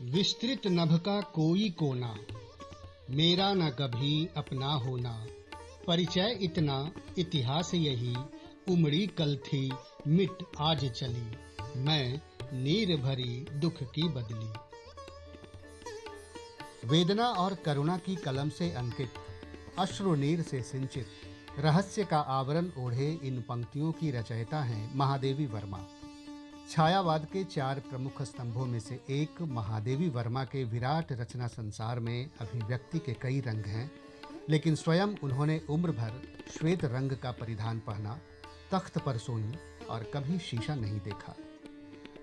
विस्तृत नभ का कोई कोना मेरा न कभी अपना होना परिचय इतना इतिहास यही उमड़ी कल थी मिट आज चली मैं नीर भरी दुख की बदली वेदना और करुणा की कलम से अंकित अश्रुनीर से सिंचित रहस्य का आवरण ओढ़े इन पंक्तियों की रचयिता हैं महादेवी वर्मा छायावाद के चार प्रमुख स्तंभों में से एक महादेवी वर्मा के विराट रचना संसार में अभिव्यक्ति के कई रंग हैं लेकिन स्वयं उन्होंने उम्र भर श्वेत रंग का परिधान पहना तख्त पर सोई और कभी शीशा नहीं देखा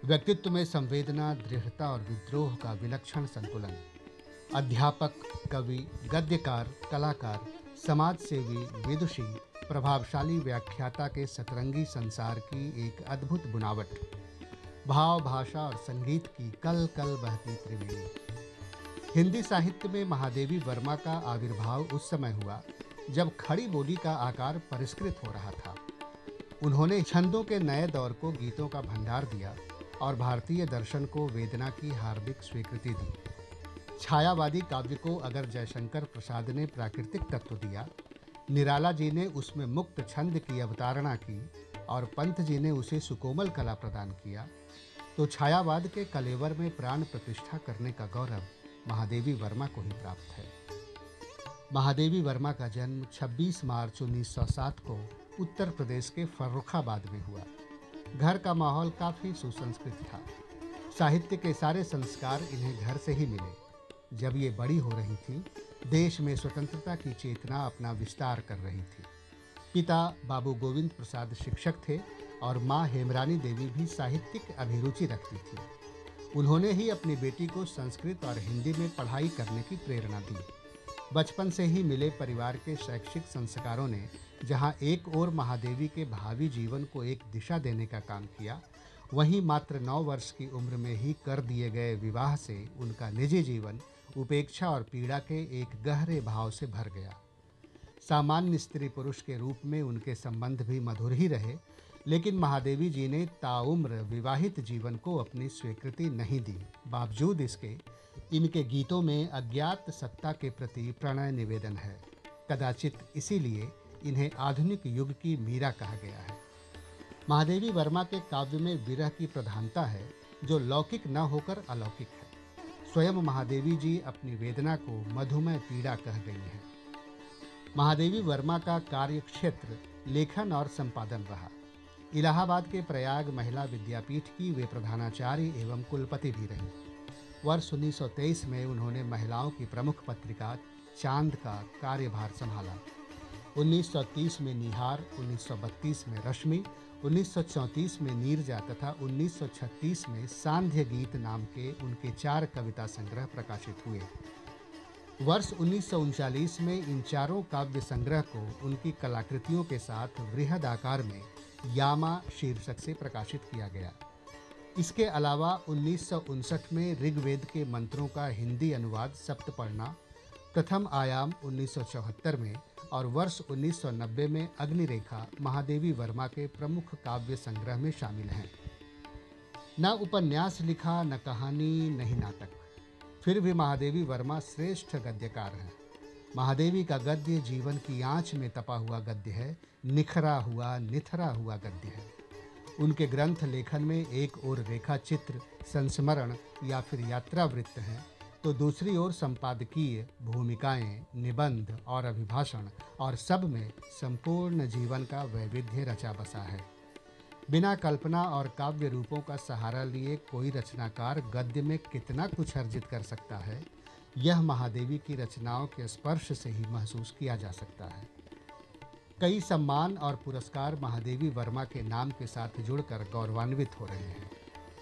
व्यक्तित्व में संवेदना दृढ़ता और विद्रोह का विलक्षण संतुलन अध्यापक कवि गद्यकार कलाकार समाजसेवी विदुषी प्रभावशाली व्याख्याता के सतरंगी संसार की एक अद्भुत बुनावट भाव भाषा और संगीत की कल कल बहती त्रिवेणी हिंदी साहित्य में महादेवी वर्मा का आविर्भाव उस समय हुआ जब खड़ी बोली का आकार परिष्कृत हो रहा था उन्होंने छंदों के नए दौर को गीतों का भंडार दिया और भारतीय दर्शन को वेदना की हार्दिक स्वीकृति दी छायावादी काव्य को अगर जयशंकर प्रसाद ने प्राकृतिक तत्व दिया निराला जी ने उसमें मुक्त छंद की अवतारणा की और पंत जी ने उसे सुकोमल कला प्रदान किया तो छायावाद के कलेवर में प्राण प्रतिष्ठा करने का गौरव महादेवी वर्मा को ही प्राप्त है महादेवी वर्मा का जन्म 26 मार्च 1907 को उत्तर प्रदेश के फर्रुखाबाद में हुआ घर का माहौल काफ़ी सुसंस्कृत था साहित्य के सारे संस्कार इन्हें घर से ही मिले जब ये बड़ी हो रही थी देश में स्वतंत्रता की चेतना अपना विस्तार कर रही थी पिता बाबू गोविंद प्रसाद शिक्षक थे और माँ हेमरानी देवी भी साहित्यिक अभिरुचि रखती थी उन्होंने ही अपनी बेटी को संस्कृत और हिंदी में पढ़ाई करने की प्रेरणा दी बचपन से ही मिले परिवार के शैक्षिक संस्कारों ने जहाँ एक ओर महादेवी के भावी जीवन को एक दिशा देने का काम किया वहीं मात्र नौ वर्ष की उम्र में ही कर दिए गए विवाह से उनका निजी जीवन उपेक्षा और पीड़ा के एक गहरे भाव से भर गया सामान्य स्त्री पुरुष के रूप में उनके संबंध भी मधुर ही रहे लेकिन महादेवी जी ने ताउम्र विवाहित जीवन को अपनी स्वीकृति नहीं दी बावजूद इसके इनके गीतों में अज्ञात सत्ता के प्रति प्रणय निवेदन है कदाचित इसीलिए इन्हें आधुनिक युग की मीरा कहा गया है महादेवी वर्मा के काव्य में विरह की प्रधानता है जो लौकिक न होकर अलौकिक है स्वयं महादेवी जी अपनी वेदना को मधुमय पीड़ा कह गई हैं महादेवी वर्मा का कार्य क्षेत्र लेखन और संपादन रहा इलाहाबाद के प्रयाग महिला विद्यापीठ की वे प्रधानाचार्य एवं कुलपति भी रहीं वर्ष उन्नीस में उन्होंने महिलाओं की प्रमुख पत्रिका चांद का कार्यभार संभाला 1930 में निहार 1932 में रश्मि 1934 में नीरजा तथा 1936 में सांध्य गीत नाम के उनके चार कविता संग्रह प्रकाशित हुए वर्ष उन्नीस में इन चारों काव्य संग्रह को उनकी कलाकृतियों के साथ वृहद आकार में यामा शीर्षक से प्रकाशित किया गया इसके अलावा उन्नीस में ऋग्वेद के मंत्रों का हिंदी अनुवाद सप्तपर्णा प्रथम आयाम उन्नीस में और वर्ष 1990 में अग्निरेखा महादेवी वर्मा के प्रमुख काव्य संग्रह में शामिल हैं न उपन्यास लिखा न कहानी नहीं नाटक फिर भी महादेवी वर्मा श्रेष्ठ गद्यकार हैं महादेवी का गद्य जीवन की आँच में तपा हुआ गद्य है निखरा हुआ निथरा हुआ गद्य है उनके ग्रंथ लेखन में एक ओर रेखा चित्र संस्मरण या फिर यात्रा वृत्त हैं तो दूसरी ओर संपादकीय भूमिकाएं निबंध और अभिभाषण और सब में संपूर्ण जीवन का वैविध्य रचा बसा है बिना कल्पना और काव्य रूपों का सहारा लिए कोई रचनाकार गद्य में कितना कुछ अर्जित कर सकता है यह महादेवी की रचनाओं के स्पर्श से ही महसूस किया जा सकता है कई सम्मान और पुरस्कार महादेवी वर्मा के नाम के साथ जुड़कर गौरवान्वित हो रहे हैं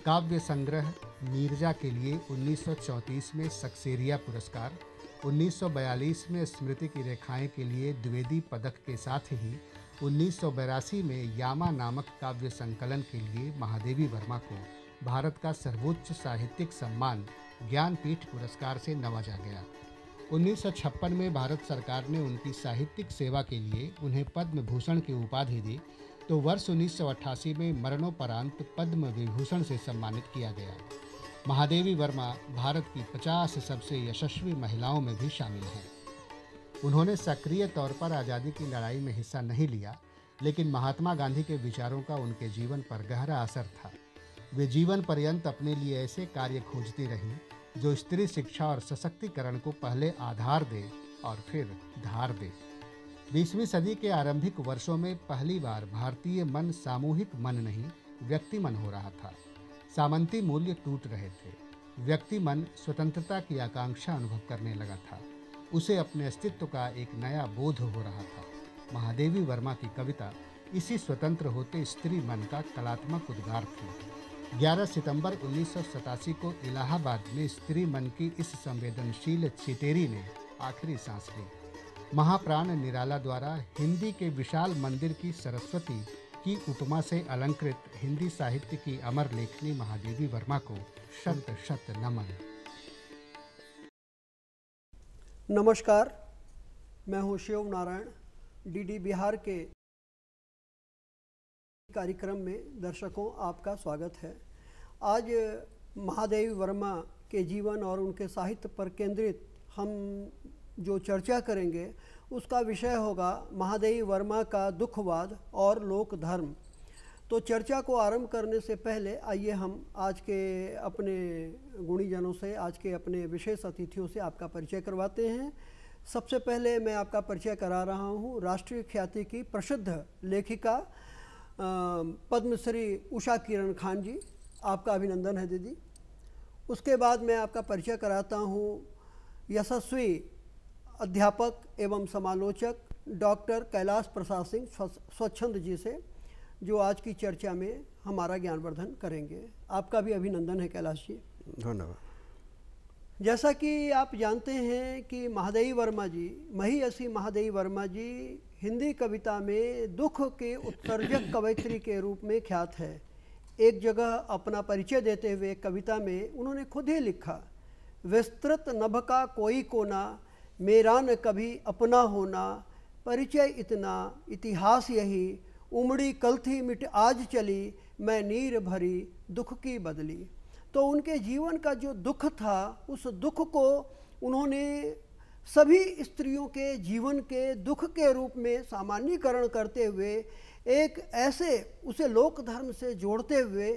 काव्य संग्रह नीरजा के लिए 1934 में सक्सेरिया पुरस्कार 1942 में स्मृति की रेखाएं के लिए द्विवेदी पदक के साथ ही उन्नीस में यामा नामक काव्य संकलन के लिए महादेवी वर्मा को भारत का सर्वोच्च साहित्यिक सम्मान ज्ञानपीठ पुरस्कार से नवाजा गया उन्नीस में भारत सरकार ने उनकी साहित्यिक सेवा के लिए उन्हें पद्म भूषण की उपाधि दी तो वर्ष उन्नीस में मरणोपरांत पद्म विभूषण से सम्मानित किया गया महादेवी वर्मा भारत की 50 सबसे यशस्वी महिलाओं में भी शामिल हैं उन्होंने सक्रिय तौर पर आज़ादी की लड़ाई में हिस्सा नहीं लिया लेकिन महात्मा गांधी के विचारों का उनके जीवन पर गहरा असर था वे जीवन पर्यंत अपने लिए ऐसे कार्य खोजती रहीं जो स्त्री शिक्षा और सशक्तिकरण को पहले आधार दे और फिर धार दे बीसवीं सदी के आरंभिक वर्षों में पहली बार भारतीय मन सामूहिक मन नहीं व्यक्ति मन हो रहा था सामंती मूल्य टूट रहे थे व्यक्ति मन स्वतंत्रता की आकांक्षा अनुभव करने लगा था उसे अपने अस्तित्व का एक नया बोध हो रहा था महादेवी वर्मा की कविता इसी स्वतंत्र होते स्त्री मन का कलात्मक उद्गार थी 11 सितंबर उन्नीस को इलाहाबाद में स्त्री मन की इस संवेदनशील चितेरी ने आखिरी सांस ली महाप्राण निराला द्वारा हिंदी के विशाल मंदिर की सरस्वती की उपमा से अलंकृत हिंदी साहित्य की अमर लेखनी महादेवी वर्मा को शत शत नमन नमस्कार मैं हूं शिव नारायण डीडी बिहार के कार्यक्रम में दर्शकों आपका स्वागत है आज महादेव वर्मा के जीवन और उनके साहित्य पर केंद्रित हम जो चर्चा करेंगे उसका विषय होगा महादेव वर्मा का दुखवाद और लोक धर्म तो चर्चा को आरंभ करने से पहले आइए हम आज के अपने गुणीजनों से आज के अपने विशेष अतिथियों से आपका परिचय करवाते हैं सबसे पहले मैं आपका परिचय करा रहा हूँ राष्ट्रीय ख्याति की प्रसिद्ध लेखिका पद्मश्री उषा किरण खान जी आपका अभिनंदन है दीदी उसके बाद मैं आपका परिचय कराता हूँ यशस्वी अध्यापक एवं समालोचक डॉक्टर कैलाश प्रसाद सिंह स्वच्छंद जी से जो आज की चर्चा में हमारा ज्ञानवर्धन करेंगे आपका भी अभिनंदन है कैलाश जी धन्यवाद जैसा कि आप जानते हैं कि महादेवी वर्मा जी असी महादेवी वर्मा जी हिंदी कविता में दुख के उत्सर्जक कवयित्री के रूप में ख्यात है एक जगह अपना परिचय देते हुए कविता में उन्होंने खुद ही लिखा विस्तृत नभ का कोई कोना मेरा न कभी अपना होना परिचय इतना इतिहास यही उमड़ी कलथी मिट आज चली मैं नीर भरी दुख की बदली तो उनके जीवन का जो दुख था उस दुख को उन्होंने सभी स्त्रियों के जीवन के दुख के रूप में सामान्यकरण करते हुए एक ऐसे उसे लोक धर्म से जोड़ते हुए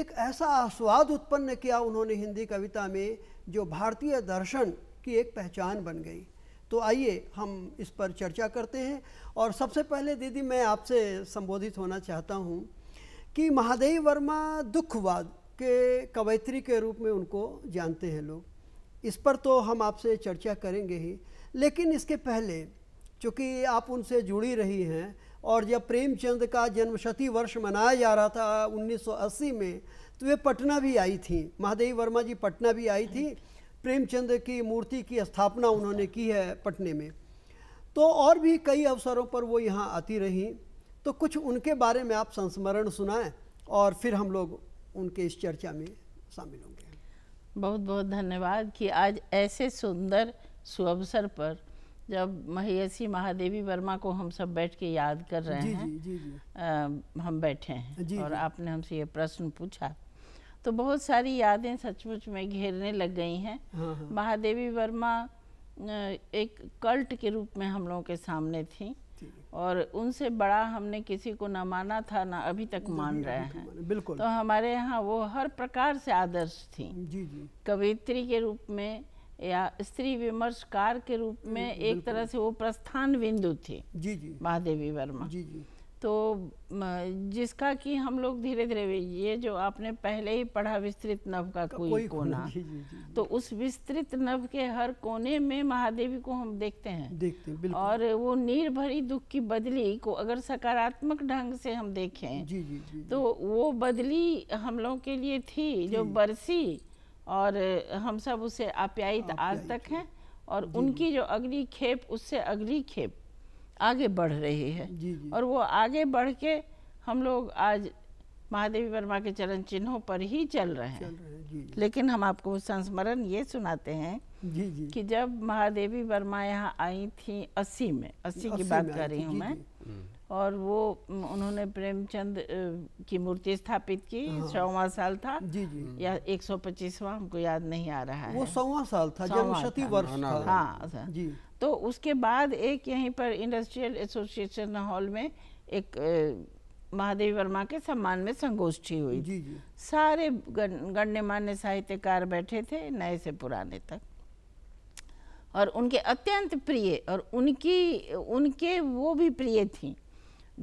एक ऐसा आस्वाद उत्पन्न किया उन्होंने हिंदी कविता में जो भारतीय दर्शन की एक पहचान बन गई तो आइए हम इस पर चर्चा करते हैं और सबसे पहले दीदी मैं आपसे संबोधित होना चाहता हूँ कि महादेव वर्मा दुखवाद के कवयित्री के रूप में उनको जानते हैं लोग इस पर तो हम आपसे चर्चा करेंगे ही लेकिन इसके पहले चूँकि आप उनसे जुड़ी रही हैं और जब प्रेमचंद का जन्मशती वर्ष मनाया जा रहा था 1980 में तो वे पटना भी आई थी महादेवी वर्मा जी पटना भी आई थी प्रेमचंद की मूर्ति की स्थापना उन्होंने की है पटने में तो और भी कई अवसरों पर वो यहाँ आती रहीं तो कुछ उनके बारे में आप संस्मरण सुनाएं और फिर हम लोग उनके इस चर्चा में शामिल होंगे बहुत बहुत धन्यवाद कि आज ऐसे सुंदर सुअवसर पर जब महेशी महादेवी वर्मा को हम सब बैठ के याद कर रहे जी, हैं जी, जी, जी. आ, हम बैठे हैं जी, और जी. आपने हमसे ये प्रश्न पूछा तो बहुत सारी यादें सचमुच में घेरने लग गई हैं हाँ, हाँ। महादेवी वर्मा एक कल्ट के रूप में हम लोगों के सामने थी और उनसे बड़ा हमने किसी को ना माना था ना अभी तक मान रहे हैं बिल्कुल तो हमारे यहाँ वो हर प्रकार से आदर्श थी जी जी कवित्री के रूप में या स्त्री विमर्शकार के रूप में हम्म, एक तरह से वो प्रस्थान बिंदु थी जी जी महादेवी वर्मा जी जी तो जिसका कि हम लोग धीरे धीरे ये जो आपने पहले ही पढ़ा विस्तृत नभ का कोई, कोई कोना जी, जी, जी, तो उस विस्तृत नभ के हर कोने में महादेवी को हम देखते हैं देखते हैं और वो नीर भरी दुख की बदली को अगर सकारात्मक ढंग से हम देखें जी, जी, जी, तो वो बदली हम लोगों के लिए थी जो बरसी और हम सब उसे आप्यायित आज तक हैं और उनकी जो अगली खेप उससे अगली खेप आगे बढ़ रही है जी जी। और वो आगे बढ़ के हम लोग आज महादेवी वर्मा के चरण चिन्हों पर ही चल रहे हैं, चल रहे जी। लेकिन हम आपको संस्मरण ये सुनाते हैं जी जी। कि जब महादेवी वर्मा यहाँ आई थी अस्सी में अस्सी की बात कर रही हूँ मैं हम्म। और वो उन्होंने प्रेमचंद की मूर्ति स्थापित की हाँ। सौवा साल था जी जी या एक सौ पच्चीसवा हमको याद नहीं आ रहा है वो सौवा साल था जन्मशती वर्ष था हाँ जी तो उसके बाद एक यहीं पर इंडस्ट्रियल एसोसिएशन हॉल में एक महादेवी वर्मा के सम्मान में संगोष्ठी हुई जी जी। सारे गण्यमान्य साहित्यकार बैठे थे नए से पुराने तक और उनके अत्यंत प्रिय और उनकी उनके वो भी प्रिय थी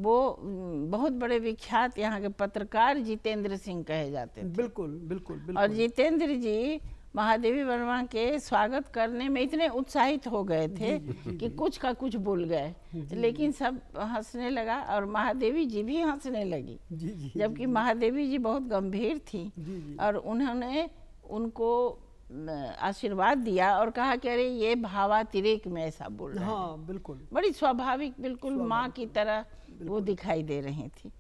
वो बहुत बड़े विख्यात यहाँ के पत्रकार जितेंद्र सिंह कहे जाते थे बिल्कुल बिल्कुल, बिल्कुल। और जितेंद्र जी महादेवी वर्मा के स्वागत करने में इतने उत्साहित हो गए थे कि कुछ का कुछ भूल गए लेकिन सब हंसने लगा और महादेवी जी भी हंसने लगी जबकि महादेवी जी बहुत गंभीर थी और उन्होंने उनको आशीर्वाद दिया और कहा कि अरे ये भावातिरेक में ऐसा बोल रहा हाँ, बिल्कुल बड़ी स्वाभाविक बिल्कुल माँ की तरह वो दिखाई दे रही थी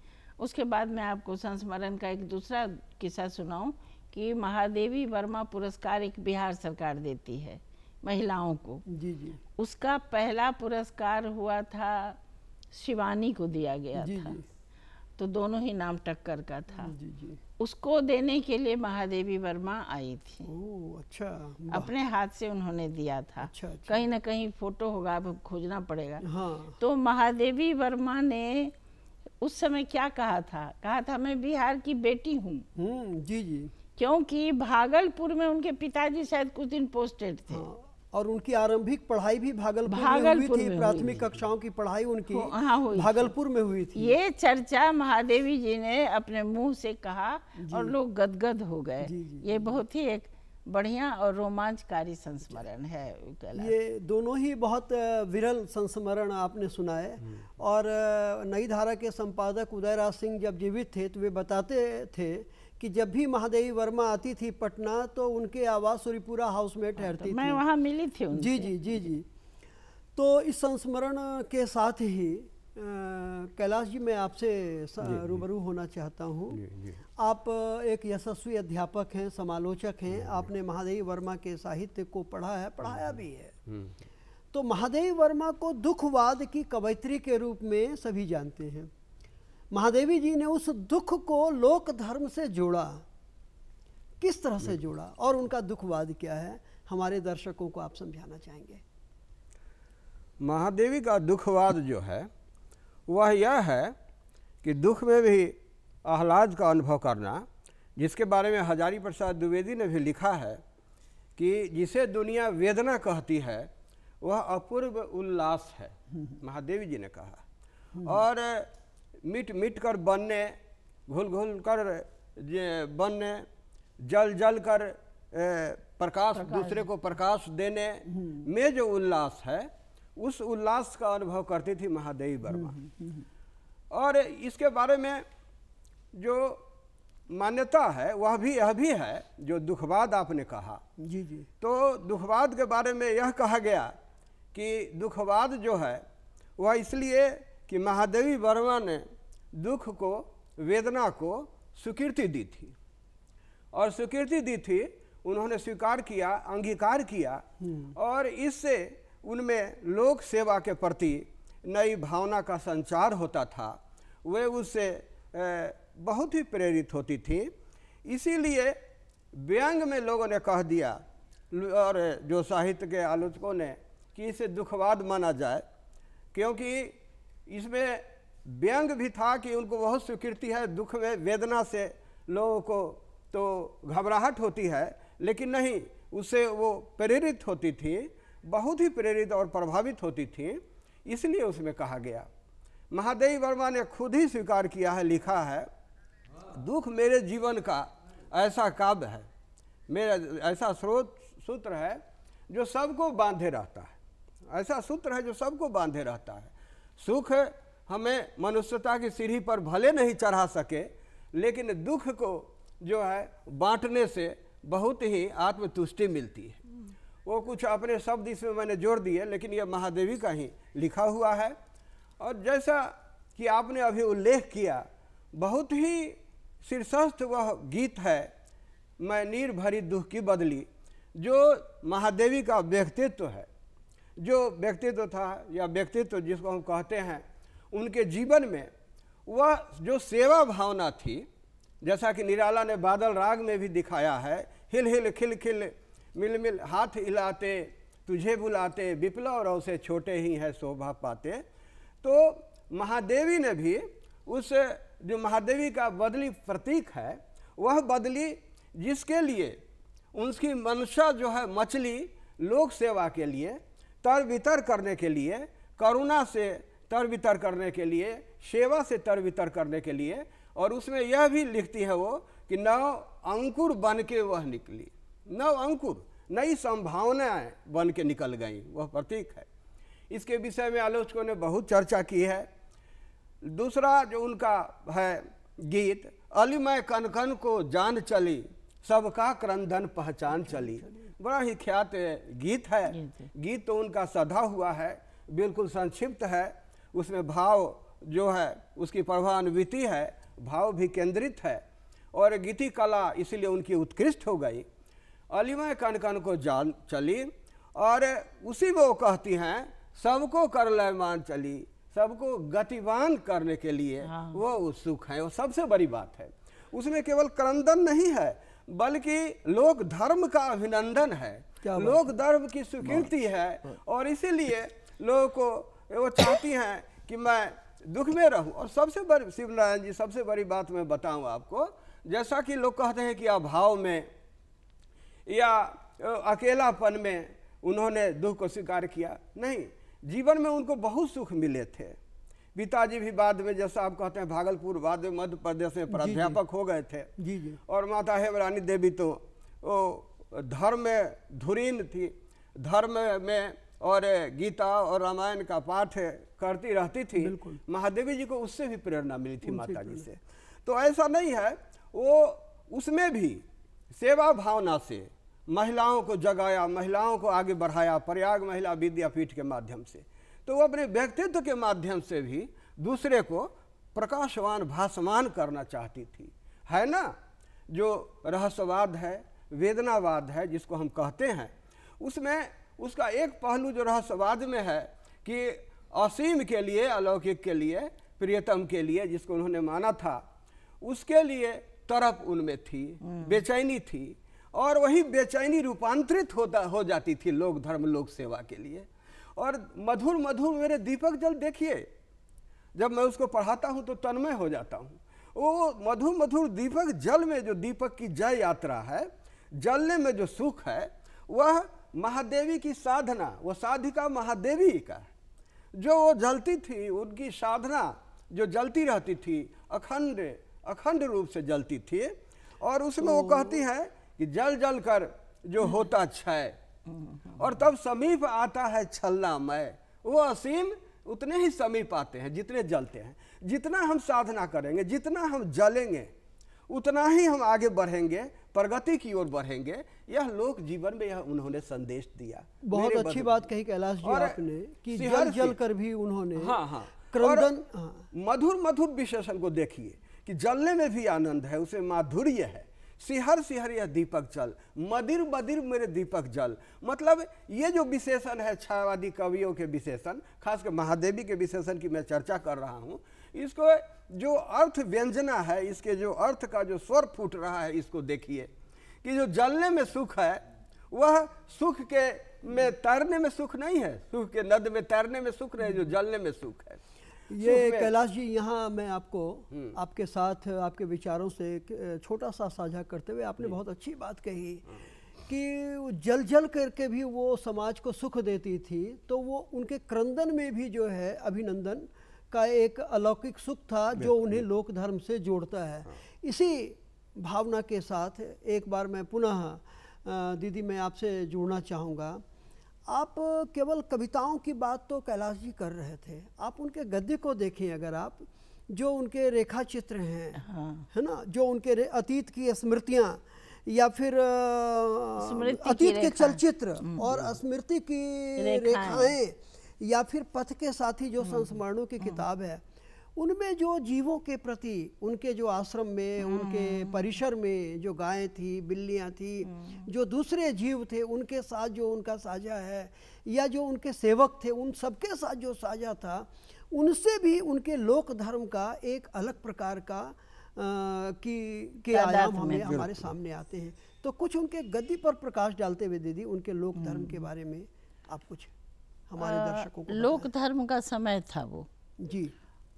उसके बाद मैं आपको संस्मरण का एक दूसरा किस्सा सुनाऊं कि महादेवी वर्मा पुरस्कार एक बिहार सरकार देती है महिलाओं को जी जी उसका पहला पुरस्कार हुआ था शिवानी को दिया गया जी था जी। तो दोनों ही नाम टक्कर का था जी जी। उसको देने के लिए महादेवी वर्मा आई थी ओ, अच्छा अपने हाथ से उन्होंने दिया था अच्छा, अच्छा। कहीं ना कहीं फोटो होगा अब खोजना पड़ेगा हाँ। तो महादेवी वर्मा ने उस समय क्या कहा था कहा था मैं बिहार की बेटी हूँ हम्म, जी जी क्योंकि भागलपुर में उनके पिताजी शायद कुछ दिन पोस्टेड थे हाँ, और उनकी आरंभिक पढ़ाई भी भागलपुर, भागलपुर में हुई थी प्राथमिक कक्षाओं की पढ़ाई उनकी हाँ हुई भागलपुर में हुई थी ये चर्चा महादेवी जी ने अपने मुंह से कहा और लोग गदगद हो गए ये बहुत ही एक बढ़िया और रोमांचकारी संस्मरण है ये दोनों ही बहुत विरल संस्मरण आपने सुनाए हम्म। और नई धारा के संपादक उदयराज सिंह जब जीवित थे तो वे बताते थे कि जब भी महादेवी वर्मा आती थी पटना तो उनके आवास सूर्यपुरा हाउस में हाँ, तो ठहरती थी मैं वहाँ मिली थी जी जी जी जी तो इस संस्मरण के साथ ही कैलाश जी मैं आपसे रूबरू होना चाहता हूँ आप एक यशस्वी अध्यापक हैं समालोचक हैं आपने महादेवी वर्मा के साहित्य को पढ़ा है पढ़ाया भी है हम्म। तो महादेवी वर्मा को दुखवाद की कवयित्री के रूप में सभी जानते हैं महादेवी जी ने उस दुख को लोक धर्म से जोड़ा किस तरह से जोड़ा और उनका दुखवाद क्या है हमारे दर्शकों को आप समझाना चाहेंगे महादेवी का दुखवाद जो है वह यह है कि दुख में भी आह्लाद का अनुभव करना जिसके बारे में हजारी प्रसाद द्विवेदी ने भी लिखा है कि जिसे दुनिया वेदना कहती है वह अपूर्व उल्लास है हम्म। महादेवी जी ने कहा हम्म। और मिट मिट कर बनने घुल घुल कर बनने जल जल कर प्रकाश, दूसरे को प्रकाश देने में हम्म। जो उल्लास है उस उल्लास का अनुभव करती थी महादेवी हम्म, वर्मा हम्म, और इसके बारे में जो मान्यता है वह भी यह भी है जो दुखवाद आपने कहा जी जी तो दुखवाद के बारे में यह कहा गया कि दुखवाद जो है वह इसलिए कि महादेवी वर्मा ने दुख को वेदना को स्वीकृति दी थी और स्वीकृति दी थी उन्होंने स्वीकार किया अंगीकार किया हम्म। और इससे उनमें लोक सेवा के प्रति नई भावना का संचार होता था वे उससे बहुत ही प्रेरित होती थी इसीलिए व्यंग में लोगों ने कह दिया और जो साहित्य के आलोचकों ने कि इसे दुखवाद माना जाए क्योंकि इसमें व्यंग भी था कि उनको बहुत स्वीकृति है दुख में वेदना से लोगों को तो घबराहट होती है लेकिन नहीं उससे वो प्रेरित होती थी बहुत ही प्रेरित और प्रभावित होती थी इसलिए उसमें कहा गया महादेव वर्मा ने खुद ही स्वीकार किया है लिखा है दुख मेरे जीवन का ऐसा काव्य है मेरा ऐसा स्रोत सूत्र है जो सबको बांधे रहता है ऐसा सूत्र है जो सबको बांधे रहता है सुख हमें मनुष्यता की सीढ़ी पर भले नहीं चढ़ा सके लेकिन दुख को जो है बांटने से बहुत ही आत्मतुष्टि मिलती है वो कुछ अपने शब्द इसमें मैंने जोड़ दिए लेकिन यह महादेवी का ही लिखा हुआ है और जैसा कि आपने अभी उल्लेख किया बहुत ही शीर्षस्थ वह गीत है मैं नीर भरी दुख की बदली जो महादेवी का व्यक्तित्व है जो व्यक्तित्व था या व्यक्तित्व तो जिसको हम कहते हैं उनके जीवन में वह जो सेवा भावना थी जैसा कि निराला ने बादल राग में भी दिखाया है हिल हिल खिल खिल मिल मिल हाथ हिलाते तुझे बुलाते विपला और उसे छोटे ही हैं शोभा पाते तो महादेवी ने भी उस जो महादेवी का बदली प्रतीक है वह बदली जिसके लिए उनकी मंशा जो है मछली लोक सेवा के लिए तर वितर करने के लिए करुणा से तर वितर करने के लिए सेवा से तर वितर करने के लिए और उसमें यह भी लिखती है वो कि नव अंकुर बन के वह निकली नव अंकुर नई संभावनाएं बन के निकल गई वह प्रतीक है इसके विषय में आलोचकों ने बहुत चर्चा की है दूसरा जो उनका है गीत अली मैं कनकन को जान चली सबका क्रंदन पहचान चली बड़ा ही ख्यात गीत है गीत तो उनका सधा हुआ है बिल्कुल संक्षिप्त है उसमें भाव जो है उसकी प्रभावान्विति है भाव भी केंद्रित है और गीति कला इसलिए उनकी उत्कृष्ट हो गई कन कन को जान चली और उसी में वो कहती हैं सबको कर लयमान चली सबको गतिवान करने के लिए हाँ। वो उत्सुक हैं वो सबसे बड़ी बात है उसमें केवल क्रंदन नहीं है बल्कि लोक धर्म का अभिनंदन है लोक धर्म की स्वीकृति है हाँ। और इसीलिए लोगों को वो चाहती हैं कि मैं दुख में रहूं और सबसे बड़ी शिव नारायण जी सबसे बड़ी बात मैं बताऊं आपको जैसा कि लोग कहते हैं कि अभाव में या अकेलापन में उन्होंने दुख को स्वीकार किया नहीं जीवन में उनको बहुत सुख मिले थे पिताजी भी बाद में जैसा आप कहते हैं भागलपुर बाद में मध्य प्रदेश में प्राध्यापक हो गए थे जी जी और माता हेमरानी देवी तो वो धर्म में धुरीन थी धर्म में और गीता और रामायण का पाठ करती रहती थी महादेवी जी को उससे भी प्रेरणा मिली थी माता जी से तो ऐसा नहीं है वो उसमें भी सेवा भावना से महिलाओं को जगाया महिलाओं को आगे बढ़ाया प्रयाग महिला विद्यापीठ के माध्यम से तो वो अपने व्यक्तित्व के माध्यम से भी दूसरे को प्रकाशवान भासमान करना चाहती थी है ना जो रहस्यवाद है वेदनावाद है जिसको हम कहते हैं उसमें उसका एक पहलू जो रहस्यवाद में है कि असीम के लिए अलौकिक के लिए प्रियतम के लिए जिसको उन्होंने माना था उसके लिए तरफ उनमें थी हम्म। बेचैनी थी और वही बेचैनी रूपांतरित होता हो जाती थी लोक धर्म लोक सेवा के लिए और मधुर मधुर मेरे दीपक जल देखिए जब मैं उसको पढ़ाता हूँ तो तन्मय हो जाता हूँ वो मधुर मधुर दीपक जल में जो दीपक की जय यात्रा है जलने में जो सुख है वह महादेवी की साधना वो साधिका महादेवी का जो वो जलती थी उनकी साधना जो जलती रहती थी अखंड अखंड रूप से जलती थी और उसमें वो तो कहती है कि जल जल कर जो होता छय और तब समीप आता है छल्ला मैं वो असीम उतने ही समीप आते हैं जितने जलते हैं जितना हम साधना करेंगे जितना हम जलेंगे उतना ही हम आगे बढ़ेंगे प्रगति की ओर बढ़ेंगे यह लोक जीवन में यह उन्होंने संदेश दिया बहुत अच्छी बात कही कैलाश जी आपने कि जल जल कर भी उन्होंने हाँ हाँ क्रंदन हाँ। मधुर मधुर विशेषण को देखिए कि जलने में भी आनंद है उसे माधुर्य है सिहर सिहर यह दीपक जल मदिर बदिर मेरे दीपक जल मतलब ये जो विशेषण है छायावादी कवियों के विशेषण खासकर महादेवी के विशेषण की मैं चर्चा कर रहा हूँ इसको जो अर्थ व्यंजना है इसके जो अर्थ का जो स्वर फूट रहा है इसको देखिए कि जो जलने में सुख है वह सुख के में तैरने में सुख नहीं है सुख के नद में तैरने में सुख नहीं जो जलने में सुख है ये कैलाश जी यहाँ मैं आपको हम्म। आपके साथ आपके विचारों से एक छोटा सा साझा करते हुए आपने बहुत अच्छी बात कही हम्म। कि जल जल करके भी वो समाज को सुख देती थी तो वो उनके क्रंदन में भी जो है अभिनंदन का एक अलौकिक सुख था जो उन्हें लोक धर्म से जोड़ता है हाँ। इसी भावना के साथ एक बार मैं पुनः दीदी मैं आपसे जुड़ना चाहूँगा आप केवल कविताओं की बात तो कैलाश जी कर रहे थे आप उनके गद्य को देखें अगर आप जो उनके रेखा चित्र हैं हाँ। है ना जो उनके अतीत की स्मृतियाँ या फिर अतीत के चलचित्र हम्म। और स्मृति की रेखाएं या फिर पथ के साथी जो हम्म। संस्मरणों की किताब है उनमें जो जीवों के प्रति उनके जो आश्रम में उनके हम्म। परिसर में जो गायें थी बिल्लियाँ थी हम्म। जो दूसरे जीव थे उनके साथ जो उनका साझा है या जो उनके सेवक थे उन सबके साथ जो साझा था उनसे भी उनके लोक धर्म का एक अलग प्रकार का की के आयाम हमें हमारे सामने आते हैं तो कुछ उनके गद्दी पर प्रकाश डालते हुए दीदी उनके लोक धर्म के हम्म। बारे में आप कुछ हमारे दर्शकों को लोक धर्म का समय था वो जी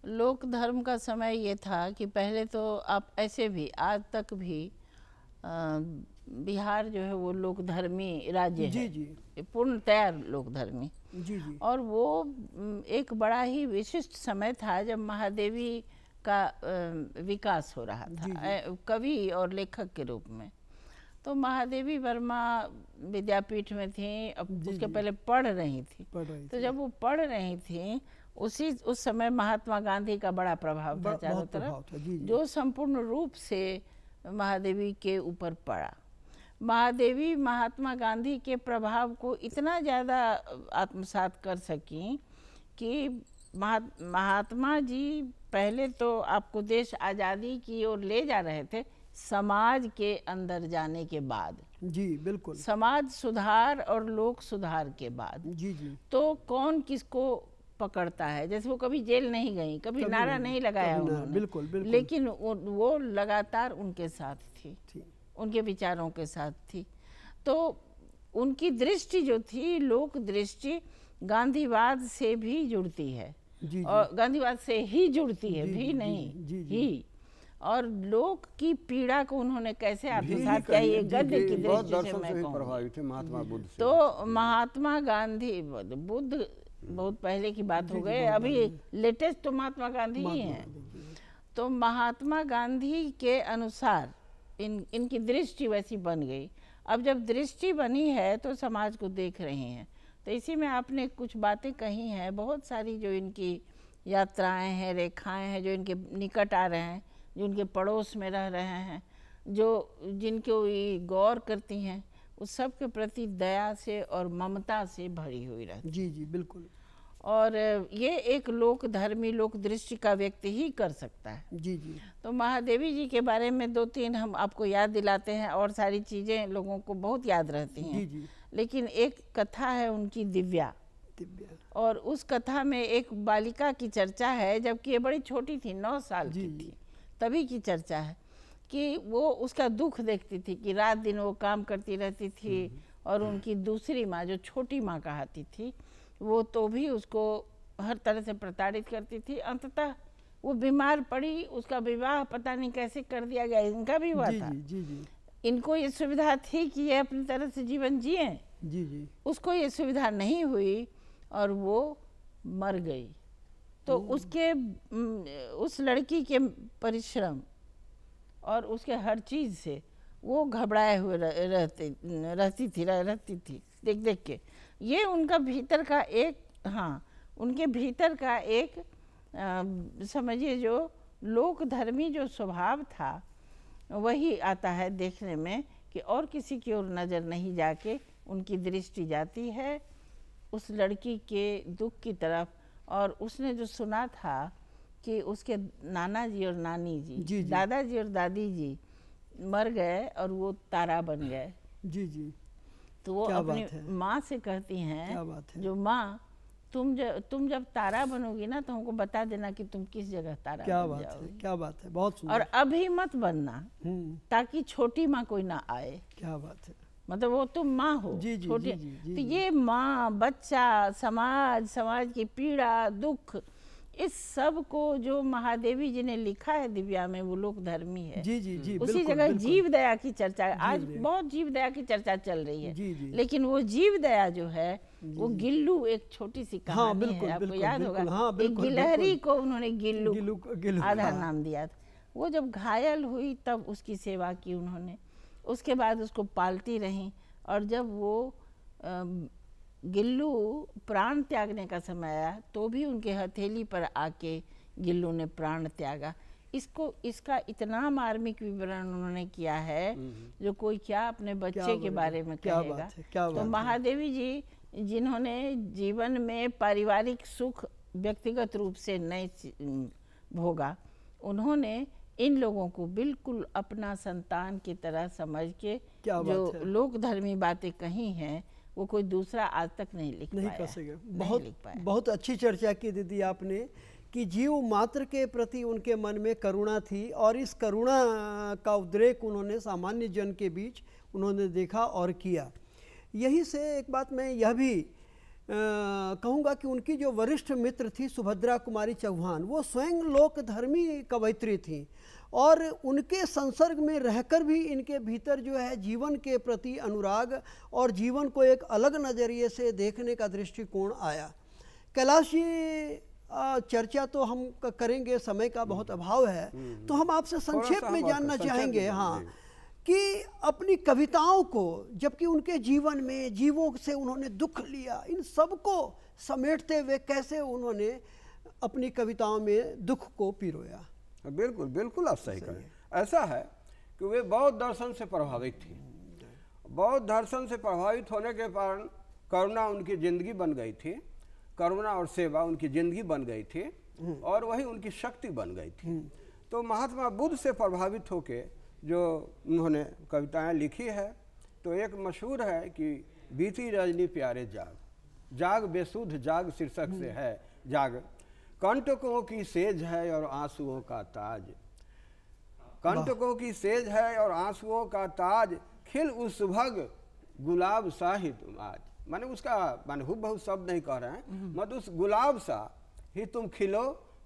लोक धर्म का समय ये था कि पहले तो आप ऐसे भी आज तक भी आ, बिहार जो है वो लोक धर्मी राज्य जी है जी तैयार लोक धर्मी जी जी और वो एक बड़ा ही विशिष्ट समय था जब महादेवी का विकास हो रहा था कवि और लेखक के रूप में तो महादेवी वर्मा विद्यापीठ में थी अब उसके पहले पढ़ रही थी पढ़ रही तो थी। जब वो पढ़ रही थी उसी उस समय महात्मा गांधी का बड़ा प्रभाव था चारों तरफ जो संपूर्ण रूप से महादेवी के ऊपर पड़ा महादेवी महात्मा गांधी के प्रभाव को इतना ज़्यादा आत्मसात कर सकी कि महात्मा जी पहले तो आपको देश आज़ादी की ओर ले जा रहे थे समाज के अंदर जाने के बाद जी बिल्कुल समाज सुधार और लोक सुधार के बाद जी जी तो कौन किसको पकड़ता है जैसे वो कभी जेल नहीं गई कभी, कभी नारा नहीं लगाया उन्होंने बिल्कुल बिल्कुल लेकिन वो, वो लगातार उनके साथ थी, उनके विचारों के साथ थी तो उनकी दृष्टि जो थी लोक दृष्टि गांधीवाद से भी जुड़ती है जी, और गांधीवाद से ही जुड़ती है जी, भी नहीं जी, जी, ही और लोक की पीड़ा को उन्होंने कैसे आत्मसात किया ये गद्य की दृष्टि से मैं कहूँ तो महात्मा गांधी बुद्ध बहुत पहले की बात हो गई अभी लेटेस्ट तो महात्मा गांधी ही हैं तो महात्मा गांधी के अनुसार इन इनकी दृष्टि वैसी बन गई अब जब दृष्टि बनी है तो समाज को देख रहे हैं तो इसी में आपने कुछ बातें कही हैं बहुत सारी जो इनकी यात्राएं हैं रेखाएं हैं जो इनके निकट आ रहे हैं जो इनके पड़ोस में रह रहे हैं जो जिनको ये गौर करती हैं उस सब के प्रति दया से और ममता से भरी हुई रहती जी जी बिल्कुल और ये एक लोक धर्मी लोक दृष्टि का व्यक्ति ही कर सकता है जी जी तो महादेवी जी के बारे में दो तीन हम आपको याद दिलाते हैं और सारी चीज़ें लोगों को बहुत याद रहती हैं जी जी लेकिन एक कथा है उनकी दिव्या दिव्या और उस कथा में एक बालिका की चर्चा है जबकि ये बड़ी छोटी थी नौ साल जी की थी तभी की चर्चा है कि वो उसका दुख देखती थी कि रात दिन वो काम करती रहती थी हम्म। और उनकी दूसरी माँ जो छोटी माँ कहाती थी वो तो भी उसको हर तरह से प्रताड़ित करती थी अंततः वो बीमार पड़ी उसका विवाह पता नहीं कैसे कर दिया गया इनका भी हुआ था जी, जी, इनको ये सुविधा थी कि ये अपनी तरह से जीवन जिए जी जी उसको ये सुविधा नहीं हुई और वो मर गई तो हम्म। उसके उस लड़की के परिश्रम और उसके हर चीज़ से वो घबराए हुए रहते रहती थी रह, रहती थी देख देख के ये उनका भीतर का एक हाँ उनके भीतर का एक समझिए जो लोक धर्मी जो स्वभाव था वही आता है देखने में कि और किसी की ओर नज़र नहीं जाके उनकी दृष्टि जाती है उस लड़की के दुख की तरफ और उसने जो सुना था कि उसके नाना जी और नानी जी, जी, जी। दादाजी और दादी जी मर गए और वो तारा बन गए जी जी तो वो अपनी माँ से कहती हैं है? जो माँ तुम जब तुम जब तारा बनोगी ना तो हमको बता देना कि तुम किस जगह तारा क्या बन बात है क्या बात है बहुत और अभी मत बनना हम्म। ताकि छोटी माँ कोई ना आए क्या बात है मतलब वो तुम माँ हो जी जी, छोटी जी, जी, जी, तो ये माँ बच्चा समाज समाज की पीड़ा दुख इस सब को जो महादेवी जी ने लिखा है दिव्या में वो लोग धर्मी है जी जी जी उसी जगह जीव दया की चर्चा आज बहुत जीव दया की चर्चा चल रही है जी, जी। लेकिन वो जीव दया जो है वो गिल्लू एक छोटी सी हाँ, कहानी हाँ, है आपको याद होगा हाँ, एक गिलहरी को उन्होंने गिल्लू, गिल्लू आधा हाँ। नाम दिया था वो जब घायल हुई तब उसकी सेवा की उन्होंने उसके बाद उसको पालती रही और जब वो गिल्लू प्राण त्यागने का समय आया तो भी उनके हथेली पर आके गिल्लू ने प्राण त्यागा इसको इसका इतना मार्मिक विवरण उन्होंने किया है हम्म, हम्म। जो कोई क्या अपने बच्चे क्या के बारे में क्या कहेगा बात है, क्या तो महादेवी जी जिन्होंने जीवन में पारिवारिक सुख व्यक्तिगत रूप से नहीं भोगा उन्होंने इन लोगों को बिल्कुल अपना संतान की तरह समझ के जो लोक धर्मी बातें कही हैं वो कोई दूसरा आज तक नहीं लिख नहीं कर सके बहुत लिख पाया बहुत अच्छी चर्चा की दीदी आपने कि जीव मात्र के प्रति उनके मन में करुणा थी और इस करुणा का उद्रेक उन्होंने सामान्य जन के बीच उन्होंने देखा और किया यहीं से एक बात मैं यह भी कहूँगा कि उनकी जो वरिष्ठ मित्र थी सुभद्रा कुमारी चौहान वो स्वयं लोकधर्मी कवयित्री थी और उनके संसर्ग में रहकर भी इनके भीतर जो है जीवन के प्रति अनुराग और जीवन को एक अलग नज़रिए से देखने का दृष्टिकोण आया कैलाश जी चर्चा तो हम करेंगे समय का बहुत अभाव है हम्म, हम्म, तो हम आपसे संक्षेप में जानना चाहेंगे हाँ कि अपनी कविताओं को जबकि उनके जीवन में जीवों से उन्होंने दुख लिया इन सबको समेटते हुए कैसे उन्होंने अपनी कविताओं में दुख को पिरोया बिल्कुल बिल्कुल आप सही कहें ऐसा है कि वे बौद्ध दर्शन से प्रभावित थी बौद्ध दर्शन से प्रभावित होने के कारण करुणा उनकी ज़िंदगी बन गई थी करुणा और सेवा उनकी ज़िंदगी बन गई थी हम्म। और वही उनकी शक्ति बन गई थी हम्म। तो महात्मा बुद्ध से प्रभावित होके जो उन्होंने कविताएं लिखी है तो एक मशहूर है कि बीती रजनी प्यारे जाग जाग बेसुध जाग शीर्षक से हम्म। है जाग कंटकों की सेज है और आंसुओं का ताज कंटकों की सेज है और आंसुओं का ताज खिल उस भग गुलाब सा ही तुम आज मैंने उसका मैंने हु बहुत शब्द नहीं कह रहे हैं हम्म। मत उस गुलाब सा ही तुम खिलो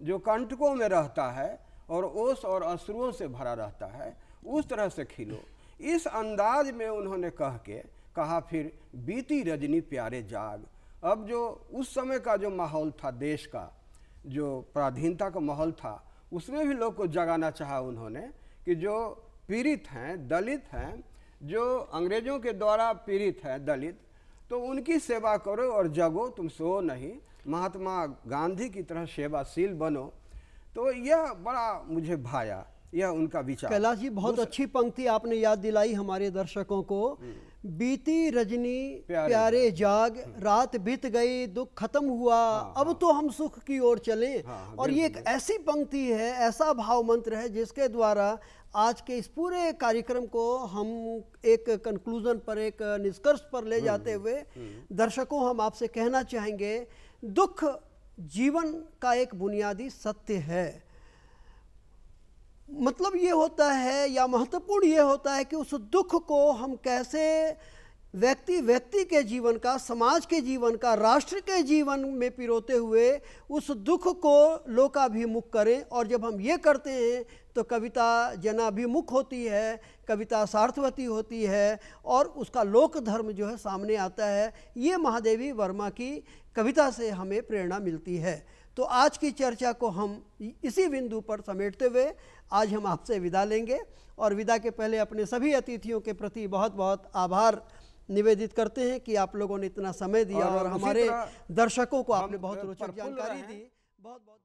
जो कंटकों में रहता है और ओस और अश्रुओं से भरा रहता है उस तरह से खिलो इस अंदाज में उन्होंने कह के कहा फिर बीती रजनी प्यारे जाग अब जो उस समय का जो माहौल था देश का जो पराधीनता का माहौल था उसमें भी लोग को जगाना चाहा उन्होंने कि जो पीड़ित हैं दलित हैं जो अंग्रेजों के द्वारा पीड़ित हैं दलित तो उनकी सेवा करो और जगो तुम सो नहीं महात्मा गांधी की तरह सेवाशील बनो तो यह बड़ा मुझे भाया यह उनका विचार कैलाश जी बहुत अच्छी पंक्ति आपने याद दिलाई हमारे दर्शकों को हम्म। बीती रजनी प्यारे, प्यारे जाग रात बीत गई दुख खत्म हुआ हाँ, अब हाँ, तो हम सुख की ओर चले हाँ, हाँ और ये एक ऐसी पंक्ति है ऐसा भाव मंत्र है जिसके द्वारा आज के इस पूरे कार्यक्रम को हम एक कंक्लूजन पर एक निष्कर्ष पर ले हम्म, जाते हम्म, हुए हम्म। दर्शकों हम आपसे कहना चाहेंगे दुख जीवन का एक बुनियादी सत्य है मतलब ये होता है या महत्वपूर्ण ये होता है कि उस दुख को हम कैसे व्यक्ति व्यक्ति के जीवन का समाज के जीवन का राष्ट्र के जीवन में पिरोते हुए उस दुख को लोकाभिमुख करें और जब हम ये करते हैं तो कविता जनाभिमुख होती है कविता सार्थवती होती है और उसका लोक धर्म जो है सामने आता है ये महादेवी वर्मा की कविता से हमें प्रेरणा मिलती है तो आज की चर्चा को हम इसी बिंदु पर समेटते हुए आज हम आपसे विदा लेंगे और विदा के पहले अपने सभी अतिथियों के प्रति बहुत बहुत आभार निवेदित करते हैं कि आप लोगों ने इतना समय दिया और, और हमारे दर्शकों को आपने बहुत रोचक जानकारी दी बहुत बहुत